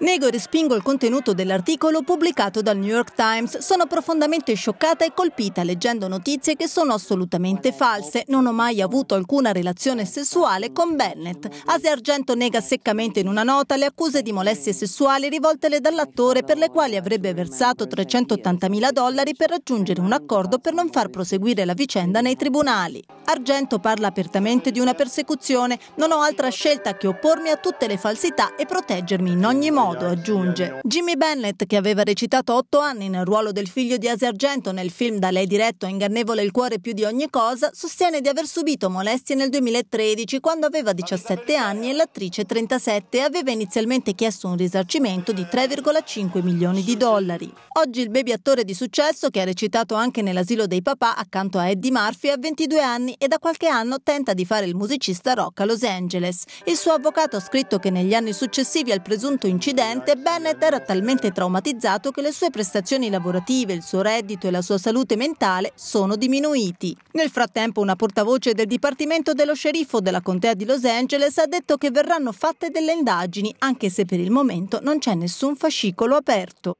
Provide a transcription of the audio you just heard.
Nego e respingo il contenuto dell'articolo pubblicato dal New York Times. Sono profondamente scioccata e colpita leggendo notizie che sono assolutamente false. Non ho mai avuto alcuna relazione sessuale con Bennett. Ase Argento nega seccamente in una nota le accuse di molestie sessuali rivoltele dall'attore per le quali avrebbe versato 380 mila dollari per raggiungere un accordo per non far proseguire la vicenda nei tribunali. Argento parla apertamente di una persecuzione. Non ho altra scelta che oppormi a tutte le falsità e proteggermi in ogni modo, aggiunge. Jimmy Bennett, che aveva recitato otto anni nel ruolo del figlio di Asi Argento nel film da lei diretto Ingannevole il cuore più di ogni cosa, sostiene di aver subito molestie nel 2013 quando aveva 17 anni e l'attrice 37 aveva inizialmente chiesto un risarcimento di 3,5 milioni di dollari. Oggi il baby attore di successo, che ha recitato anche nell'asilo dei papà accanto a Eddie Murphy, ha 22 anni e da qualche anno tenta di fare il musicista rock a Los Angeles. Il suo avvocato ha scritto che negli anni successivi al presunto incidente Bennett era talmente traumatizzato che le sue prestazioni lavorative, il suo reddito e la sua salute mentale sono diminuiti. Nel frattempo una portavoce del Dipartimento dello Sceriffo della Contea di Los Angeles ha detto che verranno fatte delle indagini, anche se per il momento non c'è nessun fascicolo aperto.